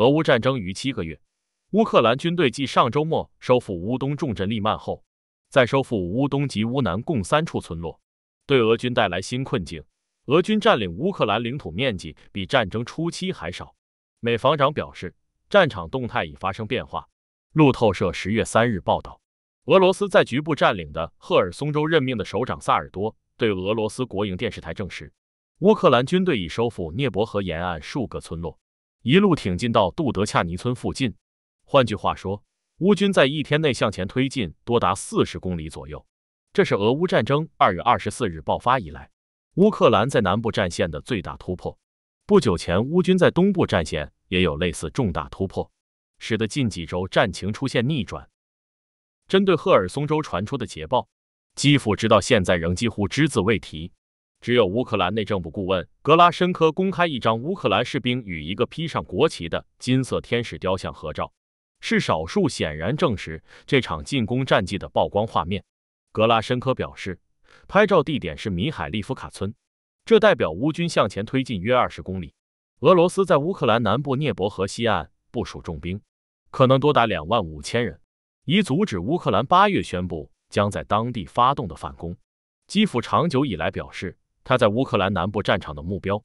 俄乌战争逾七个月，乌克兰军队继上周末收复乌东重镇利曼后，再收复乌东及乌南共三处村落，对俄军带来新困境。俄军占领乌克兰领土面积比战争初期还少。美防长表示，战场动态已发生变化。路透社十月三日报道，俄罗斯在局部占领的赫尔松州任命的首长萨尔多对俄罗斯国营电视台证实，乌克兰军队已收复涅伯河沿岸数个村落。一路挺进到杜德恰尼村附近。换句话说，乌军在一天内向前推进多达四十公里左右。这是俄乌战争二月二十四日爆发以来，乌克兰在南部战线的最大突破。不久前，乌军在东部战线也有类似重大突破，使得近几周战情出现逆转。针对赫尔松州传出的捷报，基辅直到现在仍几乎只字未提。只有乌克兰内政部顾问格拉申科公开一张乌克兰士兵与一个披上国旗的金色天使雕像合照，是少数显然证实这场进攻战绩的曝光画面。格拉申科表示，拍照地点是米海利夫卡村，这代表乌军向前推进约二十公里。俄罗斯在乌克兰南部涅伯河西岸部署重兵，可能多达两万五千人，以阻止乌克兰八月宣布将在当地发动的反攻。基辅长久以来表示。他在乌克兰南部战场的目标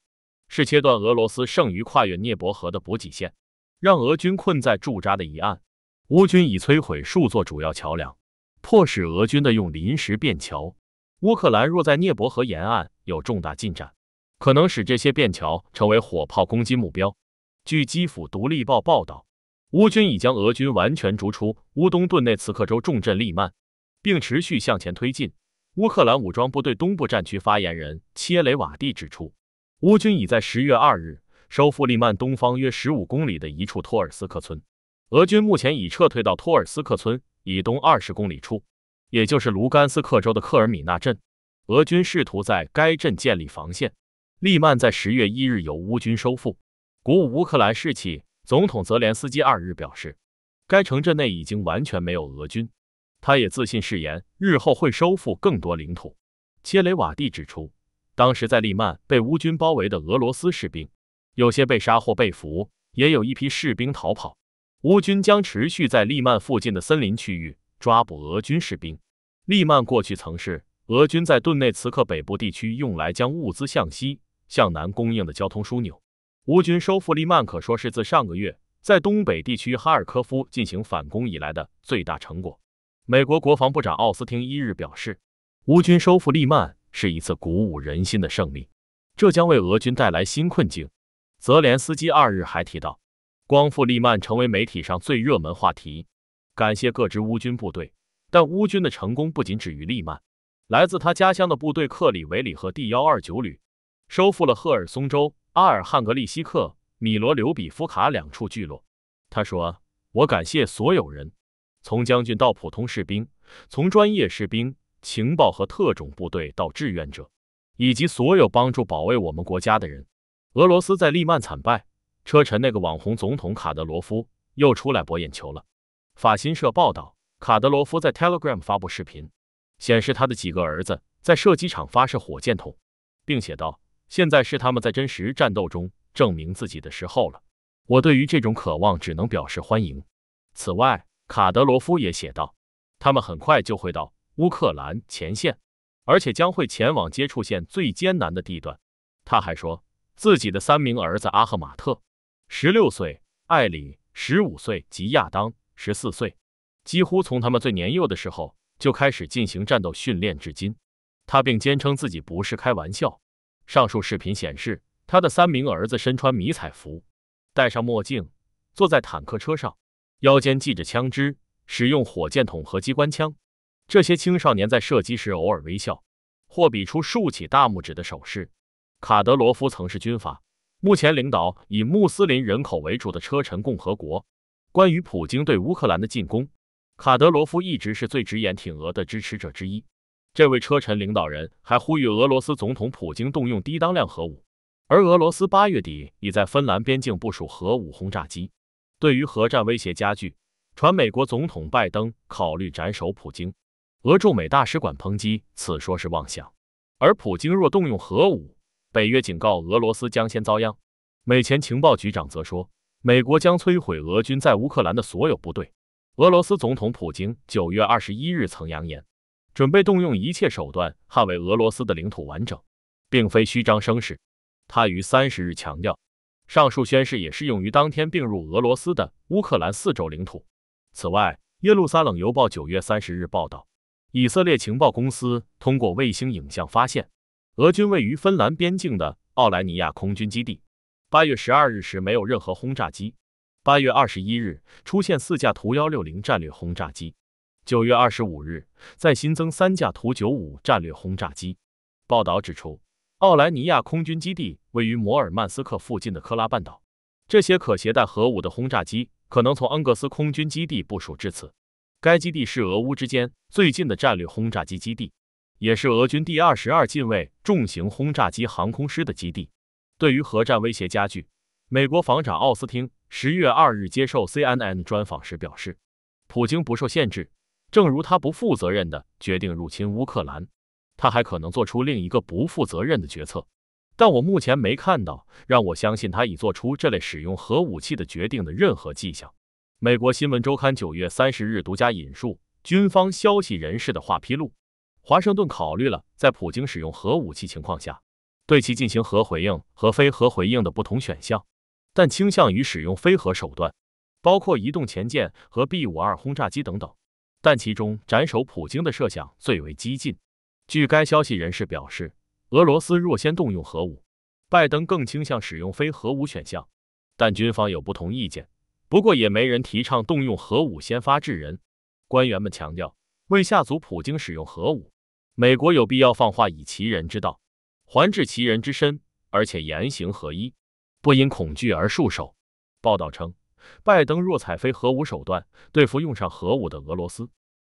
是切断俄罗斯剩余跨越涅伯河的补给线，让俄军困在驻扎的一岸。乌军已摧毁数座主要桥梁，迫使俄军的用临时便桥。乌克兰若在涅伯河沿岸有重大进展，可能使这些便桥成为火炮攻击目标。据基辅独立报报道，乌军已将俄军完全逐出乌东顿内茨克州重镇利曼，并持续向前推进。乌克兰武装部队东部战区发言人切雷瓦蒂指出，乌军已在10月2日收复利曼东方约15公里的一处托尔斯克村，俄军目前已撤退到托尔斯克村以东20公里处，也就是卢甘斯克州的科尔米纳镇。俄军试图在该镇建立防线。利曼在10月1日由乌军收复，鼓舞乌克兰士气。总统泽连斯基2日表示，该城镇内已经完全没有俄军。他也自信誓言，日后会收复更多领土。切雷瓦蒂指出，当时在利曼被乌军包围的俄罗斯士兵，有些被杀或被俘，也有一批士兵逃跑。乌军将持续在利曼附近的森林区域抓捕俄军士兵。利曼过去曾是俄军在顿内茨克北部地区用来将物资向西向南供应的交通枢纽。乌军收复利曼，可说是自上个月在东北地区哈尔科夫进行反攻以来的最大成果。美国国防部长奥斯汀一日表示，乌军收复利曼是一次鼓舞人心的胜利，这将为俄军带来新困境。泽连斯基二日还提到，光复利曼成为媒体上最热门话题，感谢各支乌军部队。但乌军的成功不仅止于利曼，来自他家乡的部队克里维里和第幺二九旅收复了赫尔松州阿尔汉格利希克、米罗留比夫卡两处聚落。他说：“我感谢所有人。”从将军到普通士兵，从专业士兵、情报和特种部队到志愿者，以及所有帮助保卫我们国家的人，俄罗斯在利曼惨败，车臣那个网红总统卡德罗夫又出来博眼球了。法新社报道，卡德罗夫在 Telegram 发布视频，显示他的几个儿子在射击场发射火箭筒，并写道：“现在是他们在真实战斗中证明自己的时候了。我对于这种渴望只能表示欢迎。”此外。卡德罗夫也写道，他们很快就会到乌克兰前线，而且将会前往接触线最艰难的地段。他还说，自己的三名儿子阿赫马特 （16 岁）、艾里 （15 岁）及亚当 （14 岁）几乎从他们最年幼的时候就开始进行战斗训练，至今。他并坚称自己不是开玩笑。上述视频显示，他的三名儿子身穿迷彩服，戴上墨镜，坐在坦克车上。腰间系着枪支，使用火箭筒和机关枪。这些青少年在射击时偶尔微笑，或比出竖起大拇指的手势。卡德罗夫曾是军阀，目前领导以穆斯林人口为主的车臣共和国。关于普京对乌克兰的进攻，卡德罗夫一直是最直言挺俄的支持者之一。这位车臣领导人还呼吁俄罗斯总统普京动用低当量核武，而俄罗斯八月底已在芬兰边境部署核武轰炸机。对于核战威胁加剧，传美国总统拜登考虑斩首普京，俄驻美大使馆抨击此说是妄想。而普京若动用核武，北约警告俄罗斯将先遭殃。美前情报局长则说，美国将摧毁俄军在乌克兰的所有部队。俄罗斯总统普京九月二十一日曾扬言，准备动用一切手段捍卫俄罗斯的领土完整，并非虚张声势。他于三十日强调。上述宣誓也适用于当天并入俄罗斯的乌克兰四州领土。此外，《耶路撒冷邮报》九月三十日报道，以色列情报公司通过卫星影像发现，俄军位于芬兰边境的奥莱尼亚空军基地，八月十二日时没有任何轰炸机，八月二十一日出现四架图幺六零战略轰炸机，九月二十五日再新增三架图九五战略轰炸机。报道指出。奥莱尼亚空军基地位于摩尔曼斯克附近的科拉半岛。这些可携带核武的轰炸机可能从恩格斯空军基地部署至此。该基地是俄乌之间最近的战略轰炸机基地，也是俄军第二十二近卫重型轰炸机航空师的基地。对于核战威胁加剧，美国防长奥斯汀十月二日接受 CNN 专访时表示，普京不受限制，正如他不负责任地决定入侵乌克兰。他还可能做出另一个不负责任的决策，但我目前没看到让我相信他已做出这类使用核武器的决定的任何迹象。美国新闻周刊九月三十日独家引述军方消息人士的话披露：华盛顿考虑了在普京使用核武器情况下对其进行核回应和非核回应的不同选项，但倾向于使用非核手段，包括移动潜舰和 B 五二轰炸机等等。但其中斩首普京的设想最为激进。据该消息人士表示，俄罗斯若先动用核武，拜登更倾向使用非核武选项，但军方有不同意见。不过，也没人提倡动用核武先发制人。官员们强调，为吓阻普京使用核武，美国有必要放话以其人之道还治其人之身，而且言行合一，不因恐惧而束手。报道称，拜登若采非核武手段对付用上核武的俄罗斯，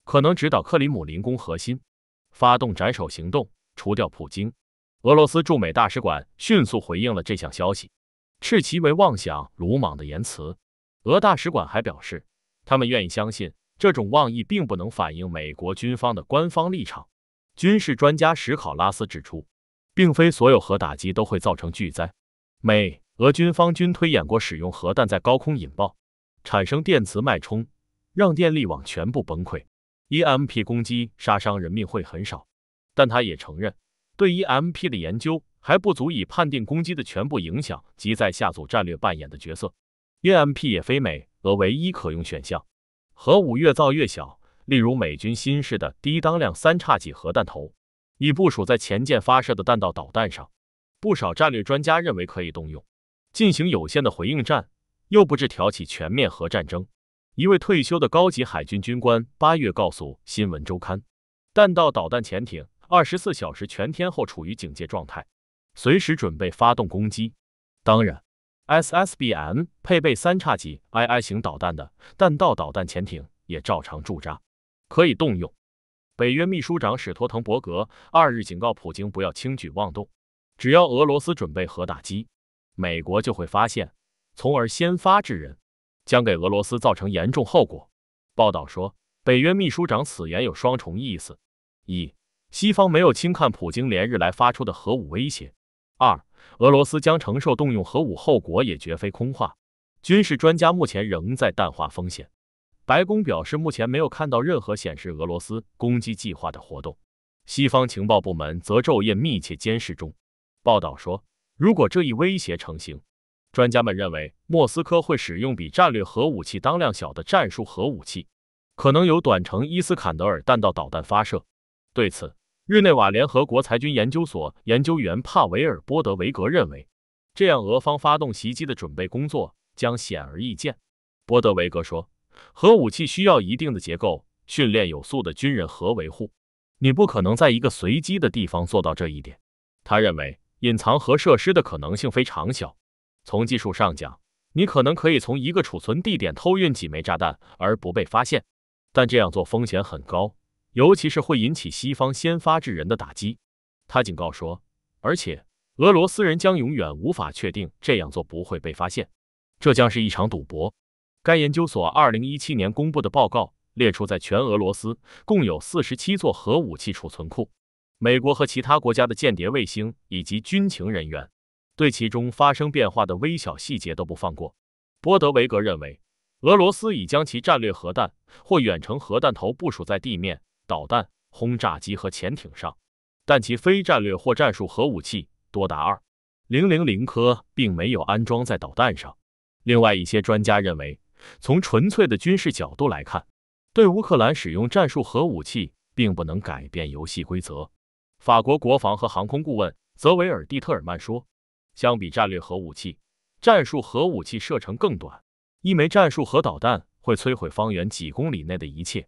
可能指导克里姆林宫核心。发动斩首行动，除掉普京。俄罗斯驻美大使馆迅速回应了这项消息，斥其为妄想、鲁莽的言辞。俄大使馆还表示，他们愿意相信这种妄议并不能反映美国军方的官方立场。军事专家史考拉斯指出，并非所有核打击都会造成巨灾。美俄军方均推演过使用核弹在高空引爆，产生电磁脉冲，让电力网全部崩溃。EMP 攻击杀伤人命会很少，但他也承认，对 EMP 的研究还不足以判定攻击的全部影响及在下组战略扮演的角色。EMP 也非美俄唯一可用选项。核武越造越小，例如美军新式的低当量三叉戟核弹头，已部署在前舰发射的弹道导弹上。不少战略专家认为可以动用，进行有限的回应战，又不致挑起全面核战争。一位退休的高级海军军官八月告诉《新闻周刊》，弹道导弹潜艇二十四小时全天候处于警戒状态，随时准备发动攻击。当然，SSBM 配备三叉戟 II 型导弹的弹道导弹潜艇也照常驻扎，可以动用。北约秘书长史托滕伯格二日警告普京不要轻举妄动，只要俄罗斯准备核打击，美国就会发现，从而先发制人。将给俄罗斯造成严重后果。报道说，北约秘书长此言有双重意思：一，西方没有轻看普京连日来发出的核武威胁；二，俄罗斯将承受动用核武后果也绝非空话。军事专家目前仍在淡化风险。白宫表示，目前没有看到任何显示俄罗斯攻击计划的活动。西方情报部门则昼夜密切监视中。报道说，如果这一威胁成型，专家们认为，莫斯科会使用比战略核武器当量小的战术核武器，可能由短程伊斯坎德尔弹道导弹发射。对此，日内瓦联合国裁军研究所研究员帕维尔·波德维格认为，这样俄方发动袭击的准备工作将显而易见。波德维格说：“核武器需要一定的结构、训练有素的军人和维护，你不可能在一个随机的地方做到这一点。”他认为，隐藏核设施的可能性非常小。从技术上讲，你可能可以从一个储存地点偷运几枚炸弹而不被发现，但这样做风险很高，尤其是会引起西方先发制人的打击。他警告说，而且俄罗斯人将永远无法确定这样做不会被发现，这将是一场赌博。该研究所2017年公布的报告列出，在全俄罗斯共有47座核武器储存库，美国和其他国家的间谍卫星以及军情人员。对其中发生变化的微小细节都不放过。波德维格认为，俄罗斯已将其战略核弹或远程核弹头部署在地面导弹、轰炸机和潜艇上，但其非战略或战术核武器多达二零零零颗，并没有安装在导弹上。另外，一些专家认为，从纯粹的军事角度来看，对乌克兰使用战术核武器并不能改变游戏规则。法国国防和航空顾问泽维尔·蒂特尔曼说。相比战略核武器，战术核武器射程更短。一枚战术核导弹会摧毁方圆几公里内的一切，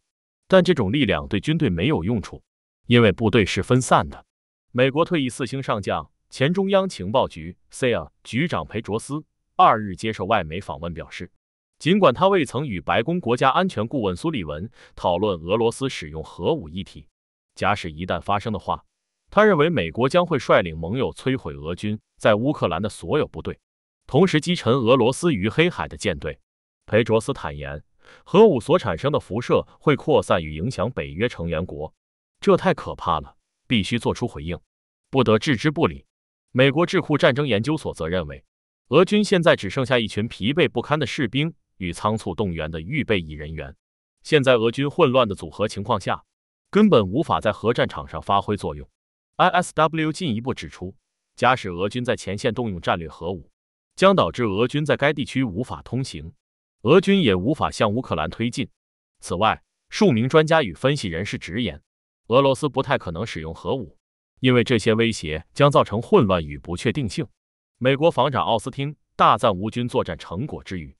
但这种力量对军队没有用处，因为部队是分散的。美国退役四星上将、前中央情报局 （CIA） 局长培卓斯二日接受外媒访问表示，尽管他未曾与白宫国家安全顾问苏利文讨论俄罗斯使用核武议题，假使一旦发生的话，他认为美国将会率领盟友摧毁俄军。在乌克兰的所有部队，同时击沉俄罗斯于黑海的舰队。裴卓斯坦言，核武所产生的辐射会扩散与影响北约成员国，这太可怕了，必须做出回应，不得置之不理。美国智库战争研究所则认为，俄军现在只剩下一群疲惫不堪的士兵与仓促动员的预备役人员。现在俄军混乱的组合情况下，根本无法在核战场上发挥作用。ISW 进一步指出。假使俄军在前线动用战略核武，将导致俄军在该地区无法通行，俄军也无法向乌克兰推进。此外，数名专家与分析人士直言，俄罗斯不太可能使用核武，因为这些威胁将造成混乱与不确定性。美国防长奥斯汀大赞乌军作战成果之余，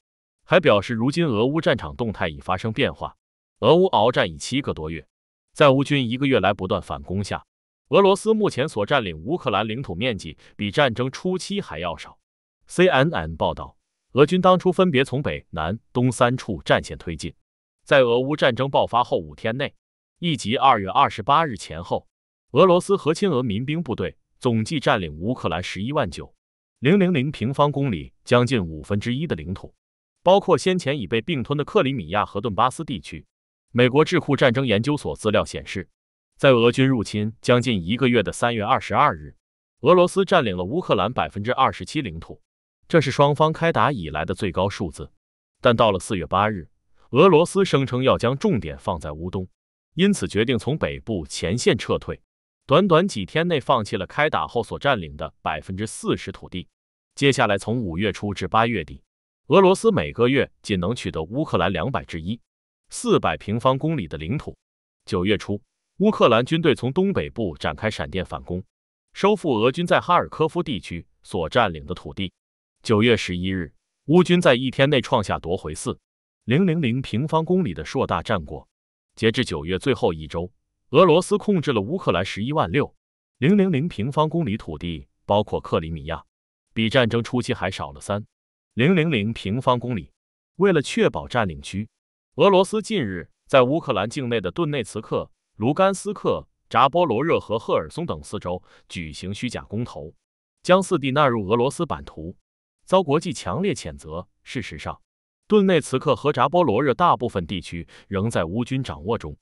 还表示，如今俄乌战场动态已发生变化。俄乌鏖战已七个多月，在乌军一个月来不断反攻下。俄罗斯目前所占领乌克兰领土面积比战争初期还要少。CNN 报道，俄军当初分别从北、南、东三处战线推进。在俄乌战争爆发后五天内，以及二月二十八日前后，俄罗斯和亲俄民兵部队总计占领乌克兰十一万九零零零平方公里，将近五分之一的领土，包括先前已被并吞的克里米亚和顿巴斯地区。美国智库战争研究所资料显示。在俄军入侵将近一个月的三月二十二日，俄罗斯占领了乌克兰百分之二十七领土，这是双方开打以来的最高数字。但到了四月八日，俄罗斯声称要将重点放在乌东，因此决定从北部前线撤退，短短几天内放弃了开打后所占领的百分之四十土地。接下来从五月初至八月底，俄罗斯每个月仅能取得乌克兰两百至一四百平方公里的领土。九月初。乌克兰军队从东北部展开闪电反攻，收复俄军在哈尔科夫地区所占领的土地。九月十一日，乌军在一天内创下夺回四零零零平方公里的硕大战果。截至九月最后一周，俄罗斯控制了乌克兰十一万六零零零平方公里土地，包括克里米亚，比战争初期还少了三零零零平方公里。为了确保占领区，俄罗斯近日在乌克兰境内的顿内茨克。卢甘斯克、扎波罗热和赫尔松等四州举行虚假公投，将四地纳入俄罗斯版图，遭国际强烈谴责。事实上，顿内茨克和扎波罗热大部分地区仍在乌军掌握中。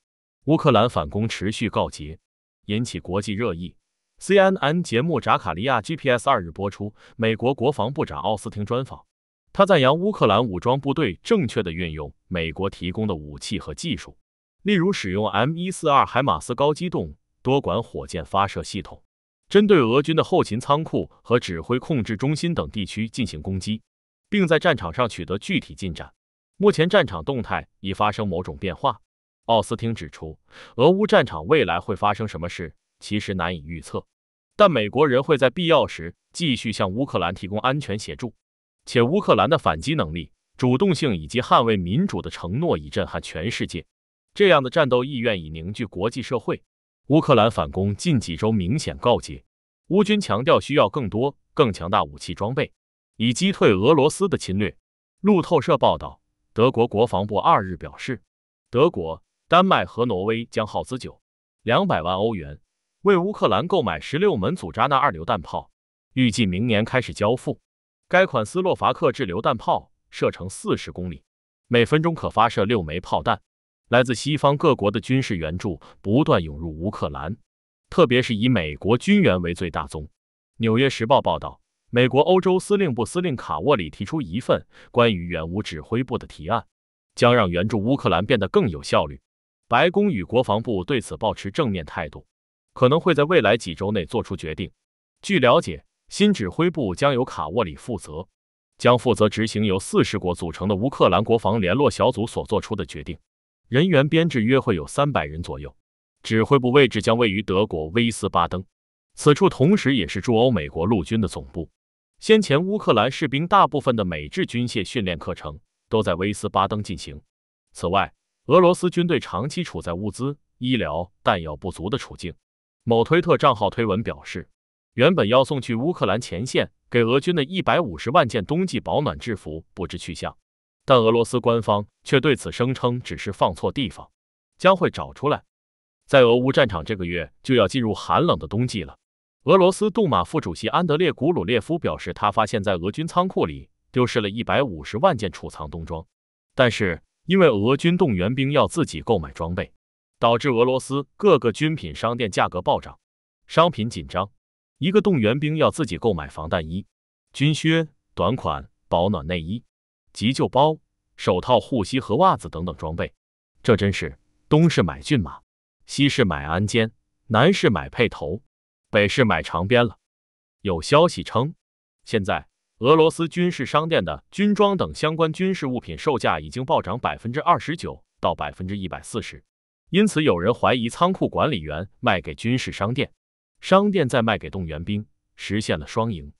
乌克兰反攻持续告捷，引起国际热议。CNN 节目《扎卡利亚 GPS》二日播出美国国防部长奥斯汀专访，他赞扬乌克兰武装部队正确的运用美国提供的武器和技术。例如，使用 M142 海马斯高机动多管火箭发射系统，针对俄军的后勤仓库和指挥控制中心等地区进行攻击，并在战场上取得具体进展。目前战场动态已发生某种变化。奥斯汀指出，俄乌战场未来会发生什么事，其实难以预测，但美国人会在必要时继续向乌克兰提供安全协助，且乌克兰的反击能力、主动性以及捍卫民主的承诺已震撼全世界。这样的战斗意愿已凝聚国际社会。乌克兰反攻近几周明显告捷，乌军强调需要更多、更强大武器装备，以击退俄罗斯的侵略。路透社报道，德国国防部二日表示，德国、丹麦和挪威将耗资九两百万欧元为乌克兰购买十六门祖扎纳二榴弹炮，预计明年开始交付。该款斯洛伐克制榴弹炮射程四十公里，每分钟可发射六枚炮弹。来自西方各国的军事援助不断涌入乌克兰，特别是以美国军援为最大宗。《纽约时报》报道，美国欧洲司令部司令卡沃里提出一份关于援乌指挥部的提案，将让援助乌克兰变得更有效率。白宫与国防部对此保持正面态度，可能会在未来几周内做出决定。据了解，新指挥部将由卡沃里负责，将负责执行由四十国组成的乌克兰国防联络小组所做出的决定。人员编制约会有三百人左右，指挥部位置将位于德国威斯巴登，此处同时也是驻欧美国陆军的总部。先前乌克兰士兵大部分的美制军械训练课程都在威斯巴登进行。此外，俄罗斯军队长期处在物资、医疗、弹药不足的处境。某推特账号推文表示，原本要送去乌克兰前线给俄军的一百五十万件冬季保暖制服不知去向。但俄罗斯官方却对此声称，只是放错地方，将会找出来。在俄乌战场，这个月就要进入寒冷的冬季了。俄罗斯杜马副主席安德烈·古鲁列夫表示，他发现，在俄军仓库里丢失了一百五十万件储藏冬装。但是，因为俄军动员兵要自己购买装备，导致俄罗斯各个军品商店价格暴涨，商品紧张。一个动员兵要自己购买防弹衣、军靴、短款保暖内衣。急救包、手套、护膝和袜子等等装备，这真是东市买骏马，西市买鞍鞯，南市买辔头，北市买长鞭了。有消息称，现在俄罗斯军事商店的军装等相关军事物品售价已经暴涨百分之二十九到百分之一百四十，因此有人怀疑仓库管理员卖给军事商店，商店再卖给动员兵，实现了双赢。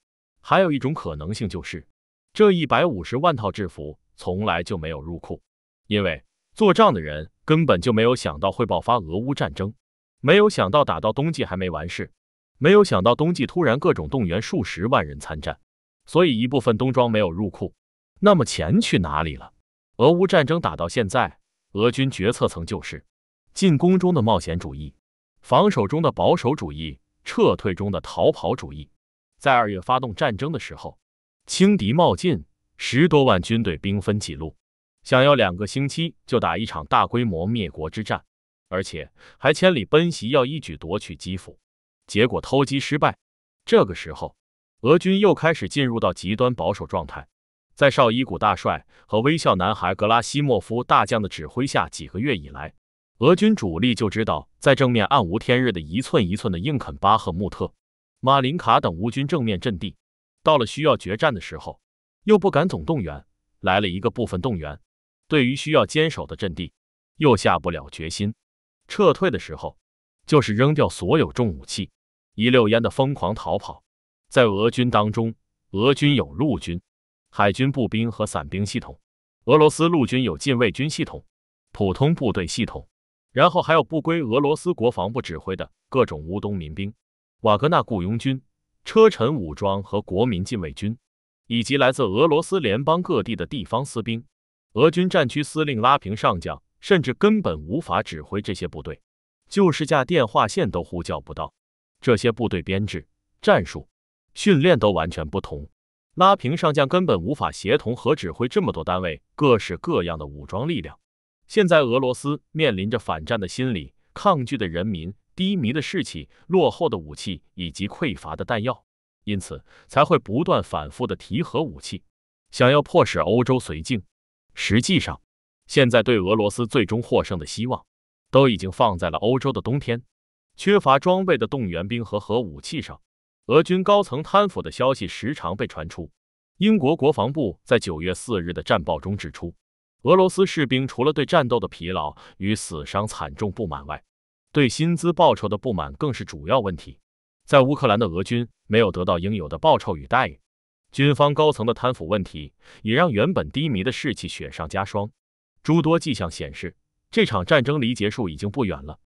还有一种可能性就是。这一百五十万套制服从来就没有入库，因为做账的人根本就没有想到会爆发俄乌战争，没有想到打到冬季还没完事，没有想到冬季突然各种动员数十万人参战，所以一部分冬装没有入库。那么钱去哪里了？俄乌战争打到现在，俄军决策层就是进攻中的冒险主义，防守中的保守主义，撤退中的逃跑主义。在二月发动战争的时候。轻敌冒进，十多万军队兵分几路，想要两个星期就打一场大规模灭国之战，而且还千里奔袭，要一举夺取基辅，结果偷鸡失败。这个时候，俄军又开始进入到极端保守状态，在绍伊古大帅和微笑男孩格拉西莫夫大将的指挥下，几个月以来，俄军主力就知道在正面暗无天日的一寸一寸的硬啃巴赫穆特、马林卡等乌军正面阵地。到了需要决战的时候，又不敢总动员，来了一个部分动员。对于需要坚守的阵地，又下不了决心。撤退的时候，就是扔掉所有重武器，一溜烟的疯狂逃跑。在俄军当中，俄军有陆军、海军、步兵和伞兵系统。俄罗斯陆军有近卫军系统、普通部队系统，然后还有不归俄罗斯国防部指挥的各种乌东民兵、瓦格纳雇佣军。车臣武装和国民禁卫军，以及来自俄罗斯联邦各地的地方私兵，俄军战区司令拉平上将甚至根本无法指挥这些部队，就是架电话线都呼叫不到。这些部队编制、战术、训练都完全不同，拉平上将根本无法协同和指挥这么多单位、各式各样的武装力量。现在俄罗斯面临着反战的心理抗拒的人民。低迷的士气、落后的武器以及匮乏的弹药，因此才会不断反复的提核武器，想要迫使欧洲绥靖。实际上，现在对俄罗斯最终获胜的希望，都已经放在了欧洲的冬天、缺乏装备的动员兵和核武器上。俄军高层贪腐的消息时常被传出。英国国防部在九月四日的战报中指出，俄罗斯士兵除了对战斗的疲劳与死伤惨重不满外，对薪资报酬的不满更是主要问题，在乌克兰的俄军没有得到应有的报酬与待遇，军方高层的贪腐问题也让原本低迷的士气雪上加霜，诸多迹象显示这场战争离结束已经不远了。